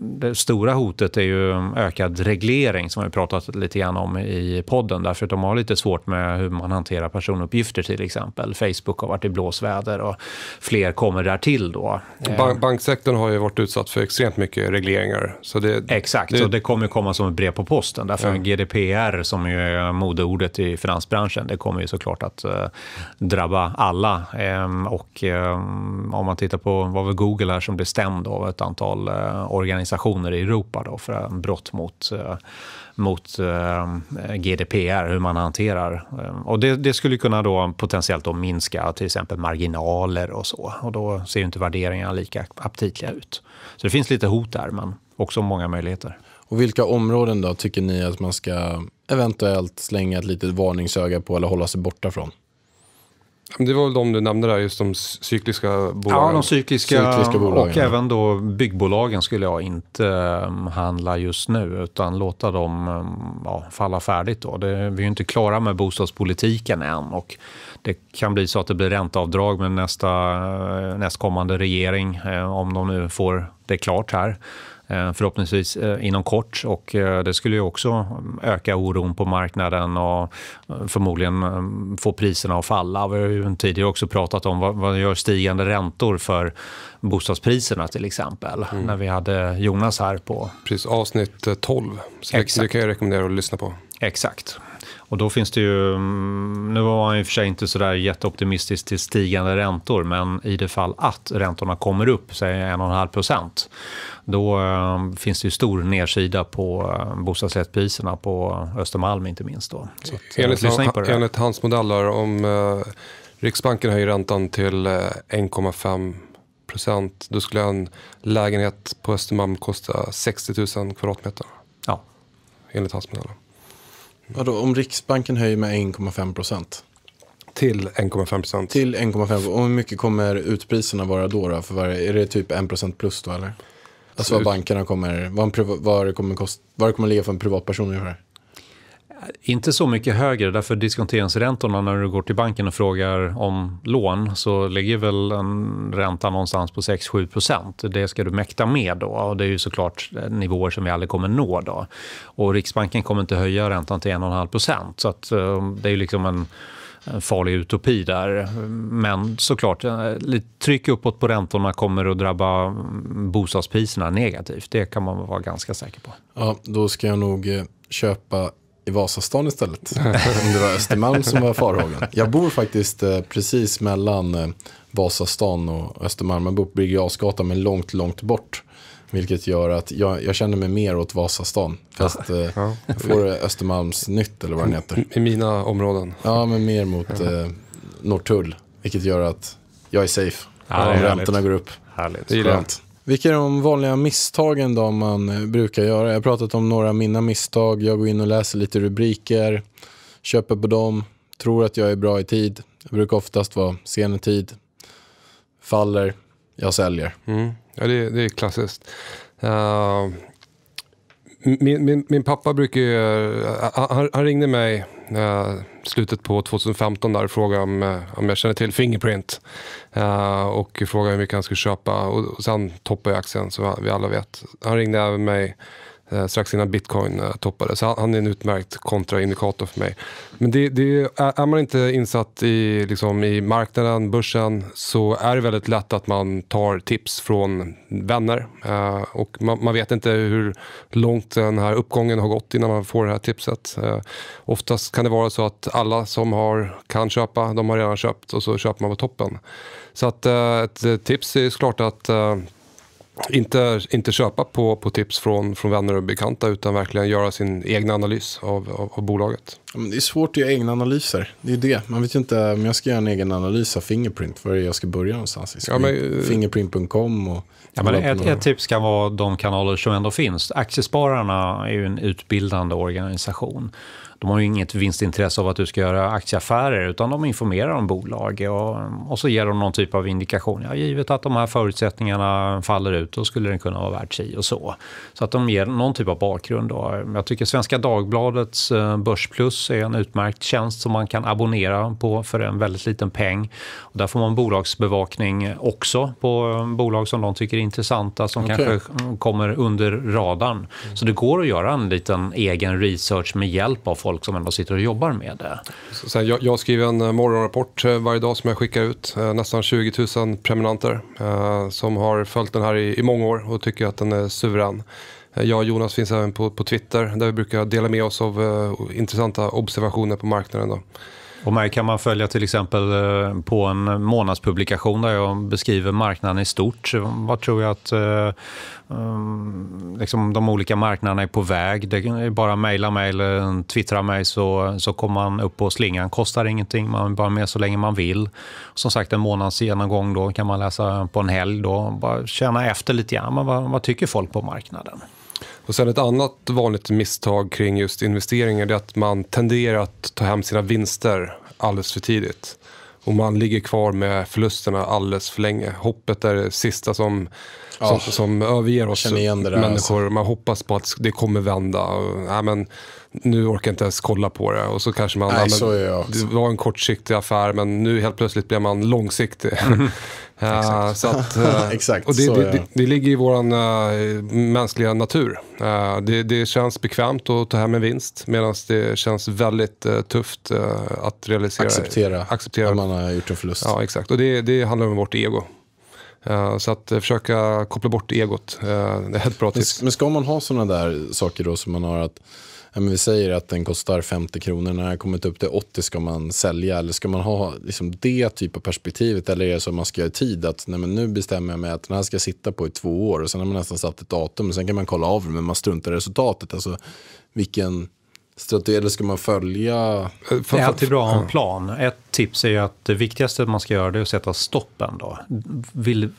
det stora hotet är ju ökad reglering som vi pratat lite grann om i podden därför att de har lite svårt med hur man hanterar personuppgifter till exempel. Facebook har varit i blåsväder och fler kommer därtill då. Bank eh. banksektorn har ju varit utsatt för extremt mycket regleringar. Så det, Exakt, det... och det kommer komma som ett brev på posten därför mm. GDPR som ju är modeordet i finansbranschen det kommer ju såklart att eh, drabba alla ehm, och ehm, om man tittar på vad var Google här som blev stämd av ett antal organisationer eh, organisationer i Europa då för brott mot, eh, mot eh, GDPR, hur man hanterar. Eh, och det, det, skulle kunna då potentiellt då minska till exempel marginaler och så. Och då ser ju inte värderingarna lika aptitliga ut. Så det finns lite hot där, men också många möjligheter. Och Vilka områden då tycker ni att man ska eventuellt slänga ett litet varningsöga på eller hålla sig borta från? Det var väl de du nämnde där, just de cykliska bolagen? Ja, de cykliska, cykliska bolagen. och även då byggbolagen skulle jag inte ehm, handla just nu utan låta dem ehm, ja, falla färdigt. Då. Det, vi är ju inte klara med bostadspolitiken än och det kan bli så att det blir ränteavdrag med nästa, eh, nästkommande regering eh, om de nu får det klart här. Eh, förhoppningsvis eh, inom kort. och eh, Det skulle ju också öka oron på marknaden och förmodligen få priserna att falla. Vi har ju tidigare också pratat om vad, gör stigande räntor för bostadspriserna till exempel. Mm. När vi hade Jonas här på... Precis, avsnitt 12. Så Exakt. Det kan jag rekommendera att lyssna på. Exakt. Och då finns det ju, mm, nu var han i och för sig inte så där jätteoptimistisk till stigande räntor, men i det fall att räntorna kommer upp, säg 1,5 då eh, finns det ju stor nedsida på eh, bostadsrättspriserna på Östermalm inte minst. Då. Så att, eh, enligt, han, enligt hans modeller, om eh, Riksbanken höjer räntan till eh, 1,5 då skulle en lägenhet på Östermalm kosta 60 000 kvadratmeter. Ja. Enligt hans modeller. Vadå, om Riksbanken höjer med 1,5 procent? Till 1,5 procent. Till 1,5. Och hur mycket kommer utpriserna vara då? då för varje, är det typ 1 procent plus då eller? Alltså vad bankerna kommer, vad, en vad, det kommer kost, vad det kommer ligga för en privatperson ungefär? Inte så mycket högre, därför diskonteringsräntorna när du går till banken och frågar om lån så ligger väl en ränta någonstans på 6-7 Det ska du mäkta med då och det är ju såklart eh, nivåer som vi aldrig kommer nå då. Och Riksbanken kommer inte höja räntan till 1,5 så att, eh, det är liksom en farlig utopi där. Men såklart, eh, lite tryck uppåt på räntorna kommer att drabba mm, bostadspriserna negativt. Det kan man vara ganska säker på. Ja, då ska jag nog köpa i Vasastan istället. Om det var Östermalm som var farhågan. Jag bor faktiskt eh, precis mellan eh, Vasastan och Östermalm. Jag bor på Birger Asgatan men långt, långt bort. Vilket gör att jag, jag, känner mig mer åt Vasastan. Fast Eh, ja. jag får eh, Östermalms nytt eller vad den heter. I mina områden. Ja, men mer mot eh, Norrtull. Vilket gör att jag är safe. Ja, Om räntorna går upp. Härligt. Det vilka är de vanliga misstagen då man eh, brukar göra? Jag har pratat om några av mina misstag. Jag går in och läser lite rubriker, köper på dem, tror att jag är bra i tid. Jag brukar oftast vara sen i tid, faller, jag säljer. Mm. Ja, det, det är klassiskt. Uh, min, min, min, pappa brukar ju, eh, han, han, ringde mig eh, slutet på 2015 där och frågade om, eh, om jag kände till Fingerprint. Eh, och frågade hur mycket han skulle köpa och, och sen toppade jag aktien som vi alla vet. Han ringde även mig Eh, strax innan bitcoin eh, toppade. Så han är en utmärkt kontraindikator för mig. Men det, det är, är man inte insatt i, liksom, i marknaden, börsen så är det väldigt lätt att man tar tips från vänner. Uh, och man, man, vet inte hur långt den här uppgången har gått innan man får det här tipset. Uh, oftast kan det vara så att alla som har, kan köpa, de har redan köpt och så köper man på toppen. Så att, uh, ett tips är såklart att inte, inte köpa på, på tips från, från vänner och bekanta utan verkligen göra sin egen analys av, av, av bolaget. Ja, det är svårt att göra egna analyser. Det är det. Man vet inte om jag ska göra en egen analys av Fingerprint. Var är jag ska börja någonstans? ja, men, Fingerprint.com eh, och... Ja, men ett, ett, tips kan vara de kanaler som ändå finns. Aktiespararna är ju en utbildande organisation de har ju inget vinstintresse av att du ska göra aktieaffärer utan de informerar om bolag och, och så ger de någon typ av indikation. Ja, givet att de här förutsättningarna faller ut då skulle den kunna vara värt si och så. Så att de ger någon typ av bakgrund. Då. Jag tycker Svenska Dagbladets eh, Börsplus är en utmärkt tjänst som man kan abonnera på för en väldigt liten peng. Och där får man bolagsbevakning också på eh, bolag som de tycker är intressanta som okay. kanske mm, kommer under radarn. Så det går att göra en liten egen research med hjälp av folk som ändå sitter och jobbar med det. Så jag, jag skriver en eh, morgonrapport eh, varje dag som jag skickar ut. Eh, nästan 20 000 prenumeranter som har följt den här i, i många år och tycker att den är suverän. Jag och Jonas finns även på, på Twitter där vi brukar dela med oss av intressanta observationer på marknaden. Då. Och mig kan man följa till exempel eh, på en månadspublikation där jag beskriver marknaden i stort. Vad tror jag att eh, mm, liksom de olika marknaderna är på väg? Det är bara att mejla mig eller twittra mig så, så kommer man upp på slingan. Kostar ingenting, man är bara med så länge man vill. Som sagt, en månadsgenomgång då kan man läsa på en helg. Då. Bara känna efter lite grann. Vad, vad tycker folk på marknaden? Och sen ett annat vanligt misstag kring just investeringar är att man tenderar att ta hem sina vinster alldeles för tidigt. Och man ligger kvar med förlusterna alldeles för länge. Hoppet är det sista som, ja, som, som överger oss människor. Alltså. Man hoppas på att det kommer vända. Och, nej, men, nu orkar jag inte ens kolla på det. Och så kanske man, nej, nej, men, det var en kortsiktig affär men nu helt plötsligt blir man långsiktig. Mm. Uh, Exakt. Att, uh, Exakt. och det, så, det, det, det, ligger i vår uh, eh, mänskliga natur. Eh, det, känns bekvämt att ta hem en vinst medan det känns väldigt tufft att realisera. Acceptera, acceptera att man har gjort en förlust. Ja, exakt. Och det, handlar om vårt ego. så att försöka koppla bort egot det är ett bra tips. men ska man ha sådana där saker då som man har att men vi säger att den kostar 50 kronor, när den har kommit upp till 80 ska man sälja eller ska man ha liksom det typ av perspektivet eller är det så man ska göra tid att nej, men nu bestämmer jag mig att den här ska sitta på i två år och sen har man nästan satt ett datum sen kan man kolla av det men man struntar i resultatet. Alltså, vilken strategi, eller ska man följa? Eh, det är alltid bra att ha en plan. Ett tips är ju att det viktigaste man ska göra det är att sätta stoppen. Då.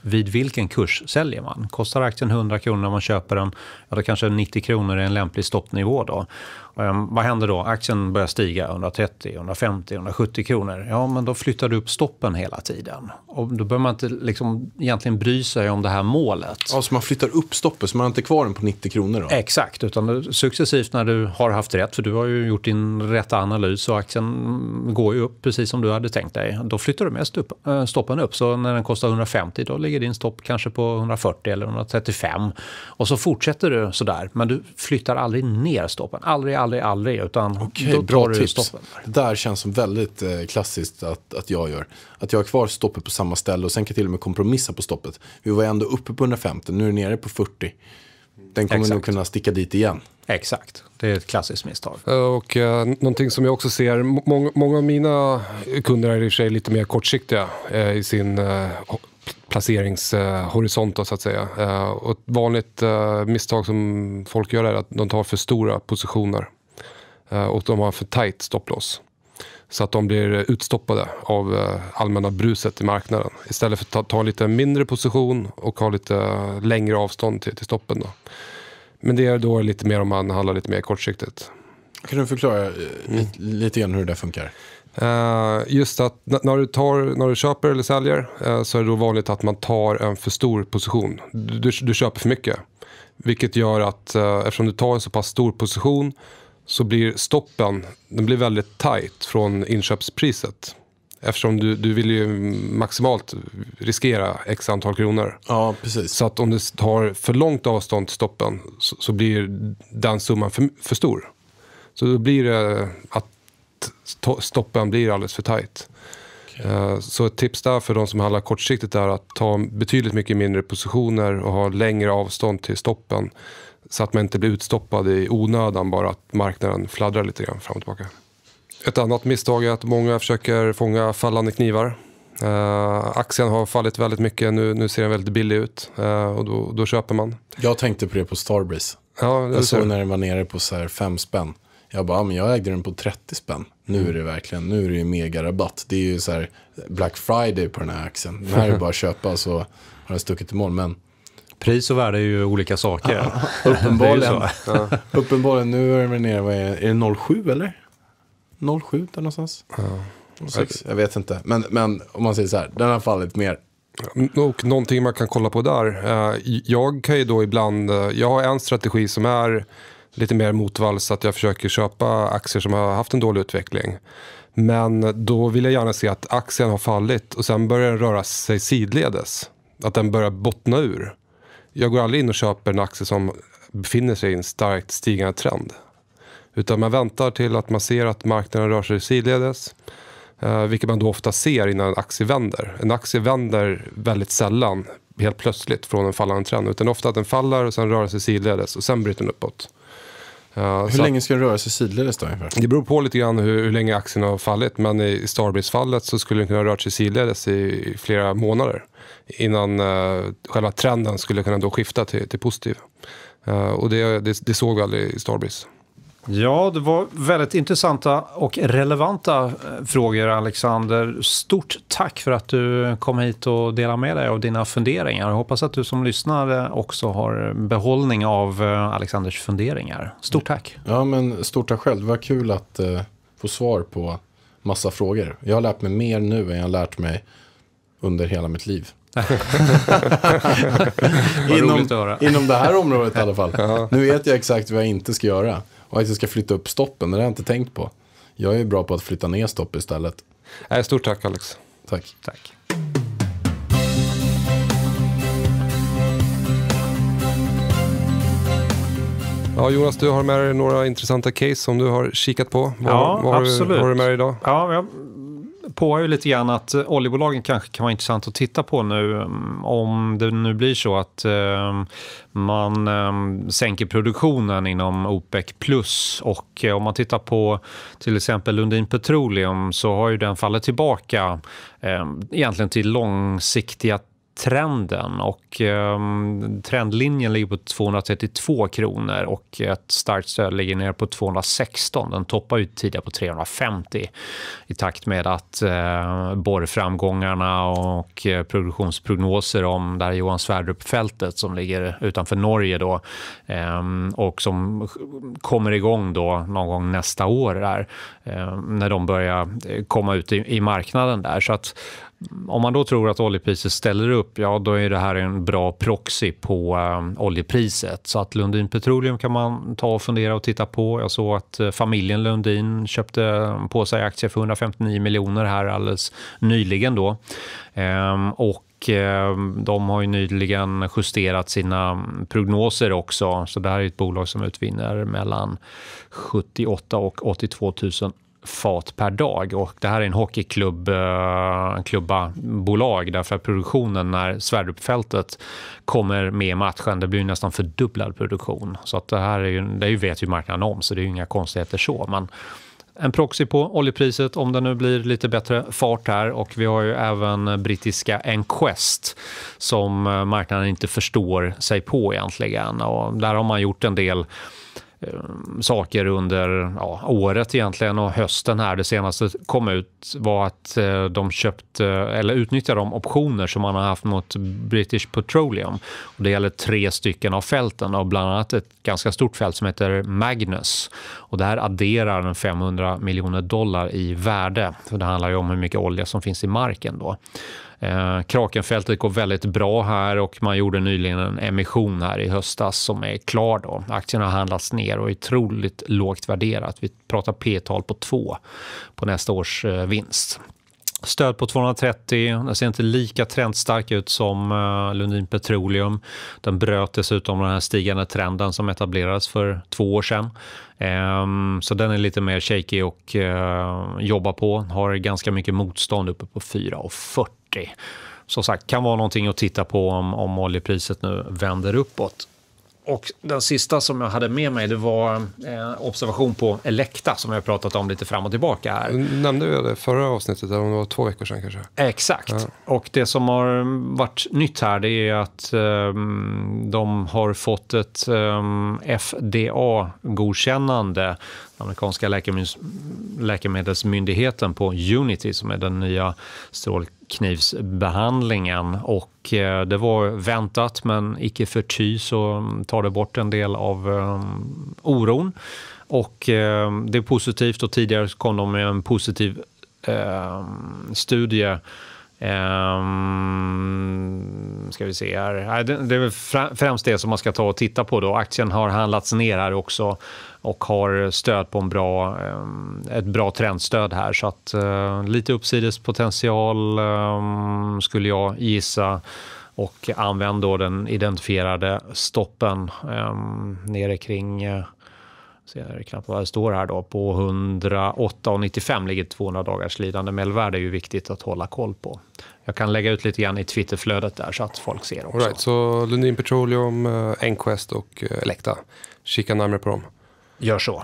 Vid vilken kurs säljer man? Kostar aktien 100 kronor när man köper den, ja då kanske 90 kronor är en lämplig stoppnivå då. Vad händer då? Aktien börjar stiga 130, 150, 170 kronor. Ja, men då flyttar du upp stoppen hela tiden. Och då behöver man inte liksom egentligen bry sig om det här målet. Ja, så man flyttar upp stoppen, så man har inte kvar den på 90 kronor? Då. Exakt, utan successivt när du har haft rätt, för du har ju gjort din rätta analys och aktien går ju upp precis som du hade tänkt dig. Då flyttar du med eh, stoppen upp. Så när den kostar 150, då ligger din stopp kanske på 140 eller 135. Och så fortsätter du sådär, men du flyttar aldrig ner stoppen. Aldrig, aldrig aldrig, aldrig. Utan Okej, då bra tips. Stoppen. Det där känns som väldigt eh, klassiskt att, att jag gör. Att jag har kvar stoppet på samma ställe och sen kan jag till och med kompromissa på stoppet. Vi var ändå uppe på 150, nu är det nere på 40. Den kommer Exakt. nog kunna sticka dit igen. Exakt, det är ett klassiskt misstag. Eh, och eh, någonting som jag också ser, må många av mina kunder är i och för sig lite mer kortsiktiga eh, i sin eh, placeringshorisont eh, så att säga. Eh, och ett vanligt eh, misstag som folk gör är att de tar för stora positioner. Eh, och de har för tajt stopplås. Så att de blir utstoppade av eh, allmänna bruset i marknaden. Istället för att ta, ta lite mindre position och ha lite längre avstånd till, till stoppen. Då. Men det är då lite mer om man handlar lite mer kortsiktigt. Kan du förklara eh, mm. lite, lite grann hur det funkar? just att när du, tar, när du köper eller säljer så är det då vanligt att man tar en för stor position. Du, du, du köper för mycket. Vilket gör att eftersom du tar en så pass stor position så blir stoppen den blir väldigt tajt från inköpspriset. Eftersom du, du vill ju maximalt riskera x antal kronor. Ja, precis. Så att om du tar för långt avstånd till stoppen så, så blir den summan för, för stor. Så då blir det att stoppen blir alldeles för tajt. Okay. Eh, så ett tips där för de som handlar kortsiktigt är att ta betydligt mycket mindre positioner och ha längre avstånd till stoppen. Så att man inte blir utstoppad i onödan, bara att marknaden fladdrar lite grann fram och tillbaka. Ett annat misstag är att många försöker fånga fallande knivar. Uh, aktien har fallit väldigt mycket, nu, nu ser den väldigt billig ut uh, och då, då, köper man. Jag tänkte på det på Starbreeze. Ja, jag såg när den var nere på 5 spänn. Jag bara, ja, men jag ägde den på 30 spänn. Nu mm. är det verkligen, nu är det ju megarabatt. Det är ju så här Black Friday på den här aktien. Den här är bara att köpa så har den stuckit imorgon. Men Pris och värde är ju olika saker. Ja, uppenbarligen. ja. uppenbarligen. Nu är vi nere, vad är, är det 07 eller? 07 där någonstans? Ja. 06, jag vet inte. Men, men om man säger så här, den har fallit mer och någonting man kan kolla på där. Eh, jag kan ju då ibland, eh, jag har en strategi som är lite mer motvalls, att jag försöker köpa aktier som har haft en dålig utveckling. Men då vill jag gärna se att aktien har fallit och sen börjar den röra sig sidledes. Att den börjar bottna ur jag går aldrig in och köper en aktie som befinner sig i en starkt stigande trend. Utan man väntar till att man ser att marknaden rör sig sidledes. Eh, vilket man då ofta ser innan en aktie vänder. En aktie vänder väldigt sällan helt plötsligt från en fallande trend. Utan ofta att den faller och sen rör sig sidledes och sen bryter den uppåt. Uh, hur länge ska den röra sig sidledes då ungefär? Det beror på lite grann hur, hur länge aktien har fallit. Men i Starbreeze-fallet så skulle den kunna röra sig sidledes i, i flera månader. Innan uh, själva trenden skulle kunna då skifta till, till positiv. Uh, och det, det, det såg vi aldrig i Starbreeze. Ja, det var väldigt intressanta och relevanta eh, frågor, Alexander. Stort tack för att du kom hit och delade med dig av dina funderingar. Jag hoppas att du som lyssnar också har behållning av eh, Alexanders funderingar. Stort tack. Ja, men stort tack själv. Det var kul att eh, få svar på massa frågor. Jag har lärt mig mer nu än jag har lärt mig under hela mitt liv. inom, inom det här området i alla fall. Ja. Nu vet jag exakt vad jag inte ska göra. Och att jag ska flytta upp stoppen, det har jag inte tänkt på. Jag är bra på att flytta ner stopp istället. Nej, stort tack Alex. Tack. Tack. Ja, Jonas, du har med dig några intressanta case som du har kikat på. Vad, ja, vad absolut. Har du, vad har du med dig idag? Ja, jag spårar ju lite grann att eh, oljebolagen kanske kan vara intressant att titta på nu mm, om det nu blir så att eh, man eh, sänker produktionen inom OPEC plus och om man tittar på till exempel Lundin Petroleum så har ju den fallit tillbaka egentligen till långsiktiga trenden. Och, eh, trendlinjen ligger på 232 kronor och ett starkt stöd ligger ner på 216. Den toppar ju tidigare på 350 i takt med att eh, borrframgångarna och eh, produktionsprognoser om där Johan Sverdrup-fältet som ligger utanför Norge då, eh, och som kommer igång då någon gång nästa år där, ehm, när de börjar eh, komma ut i, i marknaden där. Så att om man då tror att oljepriset ställer upp, ja då är det här en bra proxy på eh, oljepriset. Så att Lundin Petroleum kan man ta och fundera och titta på. Jag såg att eh, familjen Lundin köpte eh, på sig aktier för 159 miljoner här alldeles nyligen då. Ehm, eh, och de har ju nyligen justerat sina prognoser också. Så det här är ett bolag som utvinner mellan 78 och 82 000 fat per dag och det här är en hockeyklubbbolag. Eh, därför att produktionen när Sverdrupfältet kommer med matchen, det blir nästan fördubblad produktion. Så att det här är ju, det vet ju marknaden om så det är ju inga konstigheter så. Men en proxy på oljepriset om det nu blir lite bättre fart här och vi har ju även brittiska Enquest som eh, marknaden inte förstår sig på egentligen och där har man gjort en del Eh, saker under ja, året egentligen och hösten här det senaste kom ut var att eh, de köpte eh, eller utnyttjade de optioner som man har haft mot British Petroleum. Och det gäller tre stycken av fälten och bland annat ett ganska stort fält som heter Magnus. Och det här adderar 500 miljoner dollar i värde. För det handlar ju om hur mycket olja som finns i marken då. Eh, Krakenfältet går väldigt bra här och man gjorde nyligen en emission här i höstas som är klar. Då. Aktien har handlats ner och är otroligt lågt värderat. Vi pratar p-tal på 2 på nästa års eh, vinst. Stöd på 230. Den ser inte lika trendstark ut som eh, Lundin Petroleum. Den bröt dessutom den här stigande trenden som etablerades för två år sedan. Ehm, så den är lite mer shaky och eh, jobba på. Har ganska mycket motstånd uppe på 4,40 40. Som sagt, kan vara någonting att titta på om, om oljepriset nu vänder uppåt. Och den sista som jag hade med mig det var eh, observation på Elekta som jag pratat om lite fram och tillbaka här. Nämnde jag det förra avsnittet, eller om det var två veckor sedan kanske? Exakt. Ja. Och det som har mm, varit nytt här det är att eh, de har fått ett eh, FDA-godkännande amerikanska läkemedels, läkemedelsmyndigheten på Unity som är den nya strålknivsbehandlingen. Och eh, det var väntat, men icke förty så tar det bort en del av eh, oron. Och eh, det är positivt och tidigare kom de med en positiv eh, studie Um, ska vi se här. Det är främst det som man ska ta och titta på. Då. Aktien har handlats ner här också och har stöd på en bra, eh, ett bra trendstöd här. Så att, eh, lite uppsidespotential eh, skulle jag gissa och använd då den identifierade stoppen nere kring ser knappt vad det står här då. På 108,95 ligger 200 dagars lidande medelvärde. är ju viktigt att hålla koll på. Jag kan lägga ut lite grann i Twitterflödet där så att folk ser också. All right, så Lundin Petroleum, Enquest och Elekta. Kika närmare på dem. Gör så.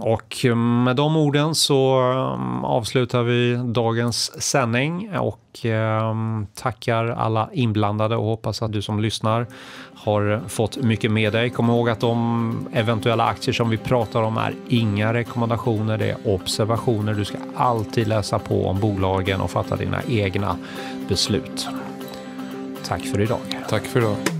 Och med de orden så eh, avslutar vi dagens sändning och eh, tackar alla inblandade och hoppas att du som lyssnar har fått mycket med dig. Kom ihåg att de eventuella aktier som vi pratar om är inga rekommendationer, det är observationer. Du ska alltid läsa på om bolagen och fatta dina egna beslut. Tack för idag. Tack för idag.